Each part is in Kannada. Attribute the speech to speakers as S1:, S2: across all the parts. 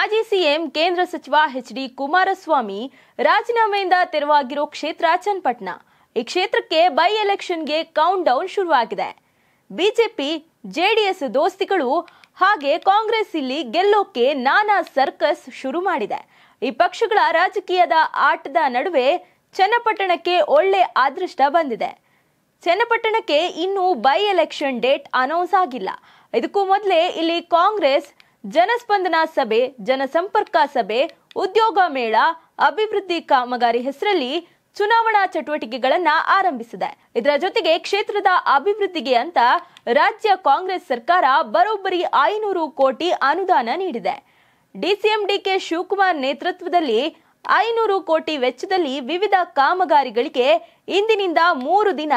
S1: ಮಾಜಿ ಸಿಎಂ ಕೇಂದ್ರ ಸಚಿವ ಎಚ್ ಡಿ ಕುಮಾರಸ್ವಾಮಿ ರಾಜೀನಾಮೆಯಿಂದ ತೆರವಾಗಿರೋ ಕ್ಷೇತ್ರ ಚನ್ನಪಟ್ಟಣ ಈ ಕ್ಷೇತ್ರಕ್ಕೆ ಬೈ ಎಲೆಕ್ಷನ್ಗೆ ಕೌಂಟ್ ಡೌನ್ ಶುರುವಾಗಿದೆ ಬಿಜೆಪಿ ಜೆಡಿಎಸ್ ದೋಸ್ತಿಗಳು ಹಾಗೆ ಕಾಂಗ್ರೆಸ್ ಇಲ್ಲಿ ಗೆಲ್ಲೋಕೆ ನಾನಾ ಸರ್ಕಸ್ ಶುರು ಮಾಡಿದೆ ಈ ಪಕ್ಷಗಳ ರಾಜಕೀಯದ ಆಟದ ನಡುವೆ ಚನ್ನಪಟ್ಟಣಕ್ಕೆ ಒಳ್ಳೆ ಅದೃಷ್ಟ ಬಂದಿದೆ ಚನ್ನಪಟ್ಟಣಕ್ಕೆ ಇನ್ನೂ ಬೈ ಎಲೆಕ್ಷನ್ ಡೇಟ್ ಅನೌನ್ಸ್ ಆಗಿಲ್ಲ ಇದಕ್ಕೂ ಮೊದಲೇ ಇಲ್ಲಿ ಕಾಂಗ್ರೆಸ್ ಜನಸ್ಪಂದನ ಸಭೆ ಜನಸಂಪರ್ಕ ಸಭೆ ಉದ್ಯೋಗ ಮೇಳ ಅಭಿವೃದ್ಧಿ ಕಾಮಗಾರಿ ಹೆಸರಲ್ಲಿ ಚುನಾವಣಾ ಚಟುವಟಿಕೆಗಳನ್ನ ಆರಂಭಿಸಿದೆ ಇದರ ಜೊತೆಗೆ ಕ್ಷೇತ್ರದ ಅಭಿವೃದ್ಧಿಗೆ ಅಂತ ರಾಜ್ಯ ಕಾಂಗ್ರೆಸ್ ಸರ್ಕಾರ ಬರೋಬ್ಬರಿ ಐನೂರು ಕೋಟಿ ಅನುದಾನ ನೀಡಿದೆ ಡಿಸಿಎಂ ಡಿಕೆ ಶಿವಕುಮಾರ್ ನೇತೃತ್ವದಲ್ಲಿ ಐನೂರು ಕೋಟಿ ವೆಚ್ಚದಲ್ಲಿ ವಿವಿಧ ಕಾಮಗಾರಿಗಳಿಗೆ ಇಂದಿನಿಂದ ಮೂರು ದಿನ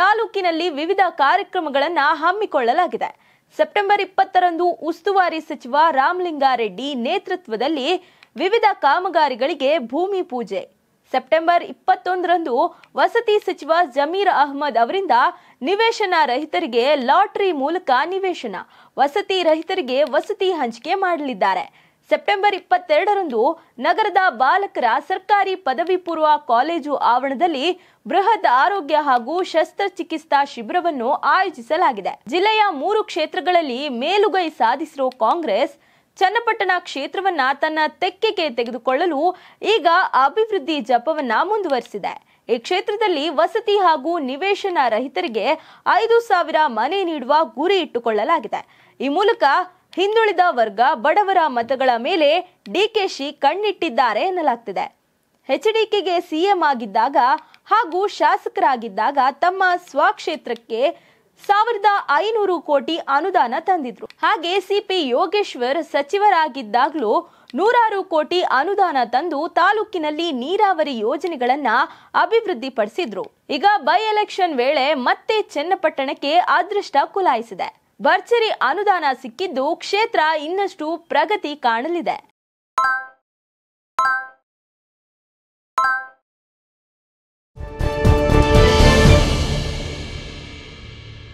S1: ತಾಲೂಕಿನಲ್ಲಿ ವಿವಿಧ ಕಾರ್ಯಕ್ರಮಗಳನ್ನು ಹಮ್ಮಿಕೊಳ್ಳಲಾಗಿದೆ ಸೆಪ್ಟೆಂಬರ್ ಇಪ್ಪತ್ತರಂದು ಉಸ್ತುವಾರಿ ಸಚಿವ ರಾಮಲಿಂಗಾರೆಡ್ಡಿ ನೇತೃತ್ವದಲ್ಲಿ ವಿವಿಧ ಕಾಮಗಾರಿಗಳಿಗೆ ಭೂಮಿ ಪೂಜೆ ಸೆಪ್ಟೆಂಬರ್ ಇಪ್ಪತ್ತೊಂದರಂದು ವಸತಿ ಸಚಿವ ಜಮೀರ್ ಅಹ್ಮದ್ ಅವರಿಂದ ನಿವೇಶನ ರಹಿತರಿಗೆ ಲಾಟರಿ ಮೂಲಕ ನಿವೇಶನ ವಸತಿ ರಹಿತರಿಗೆ ವಸತಿ ಹಂಚಿಕೆ ಮಾಡಲಿದ್ದಾರೆ ಸೆಪ್ಟೆಂಬರ್ ಇಪ್ಪತ್ತೆರಡರಂದು ನಗರದ ಬಾಲಕರ ಸರ್ಕಾರಿ ಪದವಿ ಪೂರ್ವ ಕಾಲೇಜು ಆವರಣದಲ್ಲಿ ಬೃಹತ್ ಆರೋಗ್ಯ ಹಾಗೂ ಶಸ್ತ್ರಚಿಕಿತ್ಸಾ ಶಿಬಿರವನ್ನು ಆಯೋಜಿಸಲಾಗಿದೆ ಜಿಲ್ಲೆಯ ಮೂರು ಕ್ಷೇತ್ರಗಳಲ್ಲಿ ಮೇಲುಗೈ ಸಾಧಿಸಿರುವ ಕಾಂಗ್ರೆಸ್ ಚನ್ನಪಟ್ಟಣ ಕ್ಷೇತ್ರವನ್ನ ತನ್ನ ತೆಕ್ಕೆಗೆ ತೆಗೆದುಕೊಳ್ಳಲು ಈಗ ಅಭಿವೃದ್ಧಿ ಜಪವನ್ನ ಮುಂದುವರಿಸಿದೆ ಈ ಕ್ಷೇತ್ರದಲ್ಲಿ ವಸತಿ ಹಾಗೂ ನಿವೇಶನ ರಹಿತರಿಗೆ ಐದು ಸಾವಿರ ಮನೆ ನೀಡುವ ಗುರಿ ಇಟ್ಟುಕೊಳ್ಳಲಾಗಿದೆ ಈ ಮೂಲಕ ಹಿಂದುಳಿದ ವರ್ಗ ಬಡವರ ಮತಗಳ ಮೇಲೆ ಡಿಕೆಶಿ ಕಣ್ಣಿಟ್ಟಿದ್ದಾರೆ ಎನ್ನಲಾಗ್ತಿದೆ ಎಚ್ಡಿಕೆಗೆ ಸಿಎಂ ಆಗಿದ್ದಾಗ ಹಾಗೂ ಶಾಸಕರಾಗಿದ್ದಾಗ ತಮ್ಮ ಸ್ವಕ್ಷೇತ್ರಕ್ಕೆ ಸಾವಿರದ ಐನೂರು ಕೋಟಿ ಅನುದಾನ ತಂದಿದ್ರು ಹಾಗೆ ಸಿಪಿ ಯೋಗೇಶ್ವರ್ ಸಚಿವರಾಗಿದ್ದಾಗಲೂ ನೂರಾರು ಕೋಟಿ ಅನುದಾನ ತಂದು ತಾಲೂಕಿನಲ್ಲಿ ನೀರಾವರಿ ಯೋಜನೆಗಳನ್ನ ಅಭಿವೃದ್ಧಿಪಡಿಸಿದ್ರು ಈಗ ಬೈ ಎಲೆಕ್ಷನ್ ವೇಳೆ ಮತ್ತೆ ಚನ್ನಪಟ್ಟಣಕ್ಕೆ ಅದೃಷ್ಟ ಕುಲಾಯಿಸಿದೆ ಭರ್ಜರಿ ಅನುದಾನ ಸಿಕ್ಕಿದ್ದು ಕ್ಷೇತ್ರ ಇನ್ನಷ್ಟು ಪ್ರಗತಿ ಕಾಣಲಿದೆ